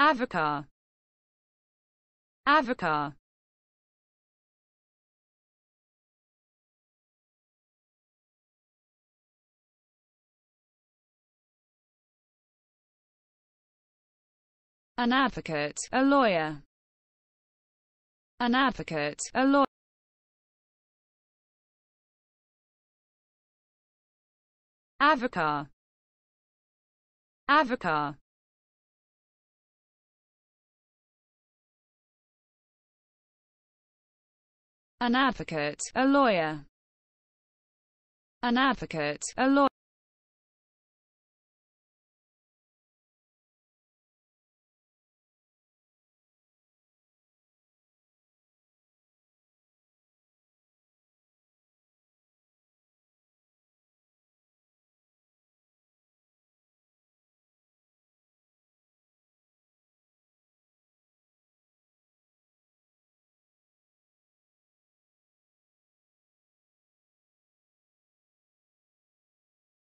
Avocar. Avocar. An advocate, a lawyer. An advocate, a lawyer. Avocar. Avocar. an advocate, a lawyer, an advocate, a lawyer.